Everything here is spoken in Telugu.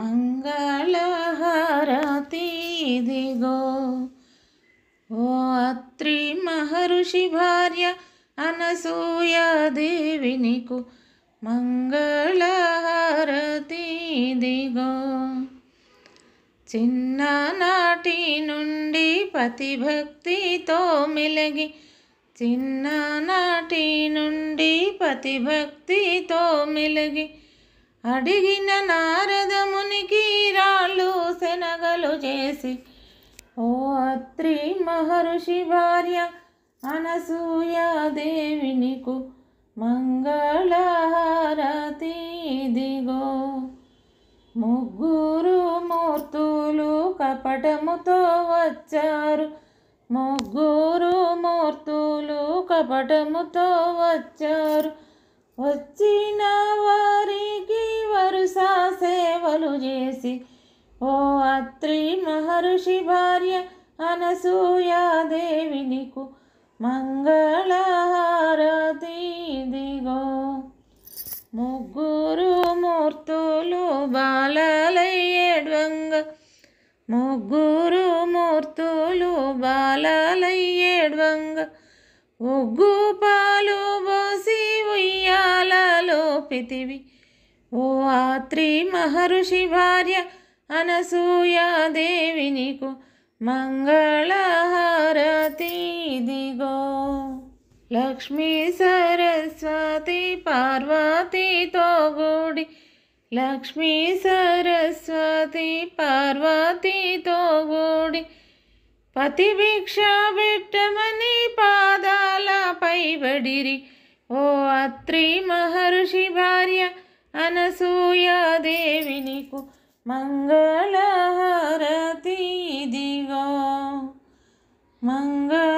మంగళహారతి దిగో ఓ అత్రి మహర్షి భార్య అనసూయ దేవి నీకు మంగళహారతి దిగో చిన్ననాటి నుండి పతి పతిభక్తితో మిలగి చిన్ననాటి నుండి పతి భక్తితో మిలగి అడిగిన నారదమునికి రాళ్ళు శనగలు చేసి ఓ అత్రి మహర్షి భార్య అనసూయాదేవినికు నీకు మంగళహారతి దిగో ముగ్గురు మూర్తులు కపటముతో వచ్చారు ముగ్గురు మూర్తులు కపటముతో వచ్చారు వచ్చిన వారికి చేసి ఓ అత్రి మహర్షి భార్య అనసూయాదేవి నీకు మంగళహారతి దిగో ముగ్గురు మూర్తులు బాలయ్యేడ్వంగ ముగ్గురు మూర్తులు బాలయ్యేడ్వంగ ఉగ్గు పాలు బోసి ఉయ్యాలలో పితివి ओ महर्षि भार्य अनसूया देविनि को मङ्गलहारतीगो लक्ष्मी सरस्वती पार्वती गुडि लक्ष्मी सरस्वती पार्वती तोगुडि पतिभिक्षा विमी पादाला पैबडिरि ओ अत्रि महर्षि भार्या అనసూయాదేవినికు మంగళహారతి ఇదిగో మంగళ